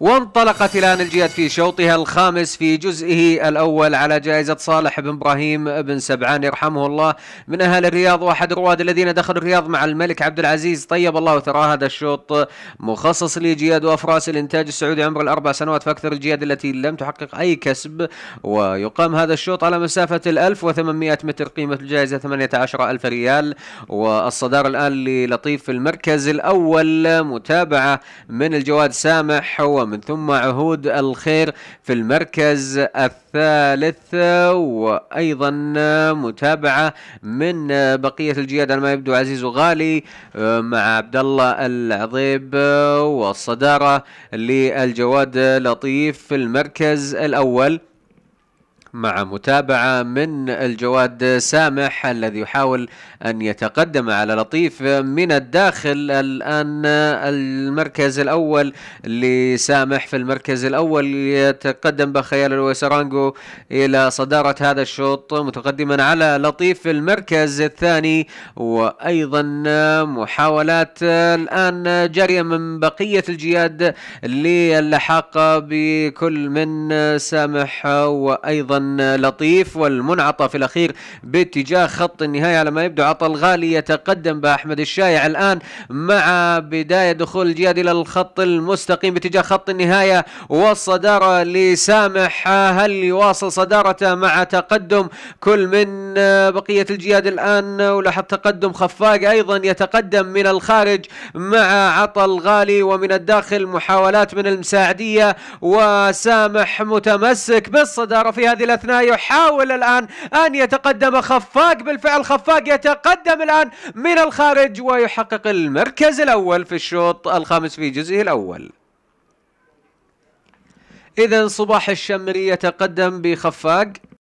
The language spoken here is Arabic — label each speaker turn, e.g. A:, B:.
A: وانطلقت الان الجياد في شوطها الخامس في جزئه الاول على جائزه صالح بن ابراهيم بن سبعان يرحمه الله من اهل الرياض واحد الرواد الذين دخلوا الرياض مع الملك عبد العزيز طيب الله ثراه هذا الشوط مخصص لجياد وافراس الانتاج السعودي عمر الاربع سنوات فاكثر الجياد التي لم تحقق اي كسب ويقام هذا الشوط على مسافه ال 1800 متر قيمه الجائزه 18000 ريال والصدار الان للطيف في المركز الاول متابعه من الجواد سامح هو ومن ثم عهود الخير في المركز الثالث وأيضا متابعة من بقية الجياد على ما يبدو عزيز وغالي مع عبد الله العظيب والصدارة للجواد لطيف في المركز الأول مع متابعة من الجواد سامح الذي يحاول أن يتقدم على لطيف من الداخل الآن المركز الأول لسامح في المركز الأول يتقدم بخيال الويسرانجو إلى صدارة هذا الشوط متقدما على لطيف في المركز الثاني وأيضا محاولات الآن جارية من بقية الجياد للحاق بكل من سامح وأيضا لطيف والمنعطى في الأخير باتجاه خط النهاية على ما يبدو عطى الغالي يتقدم بأحمد الشايع الآن مع بداية دخول الجياد إلى الخط المستقيم باتجاه خط النهاية والصدارة لسامح هل يواصل صدارته مع تقدم كل من بقية الجياد الآن ولاحظ تقدم خفاق أيضا يتقدم من الخارج مع عطى الغالي ومن الداخل محاولات من المساعدية وسامح متمسك بالصدارة في هذه الأثناء يحاول الآن أن يتقدم خفاق بالفعل خفاق يتقدم الآن من الخارج ويحقق المركز الأول في الشوط الخامس في جزئه الأول إذا صباح الشمري يتقدم بخفاق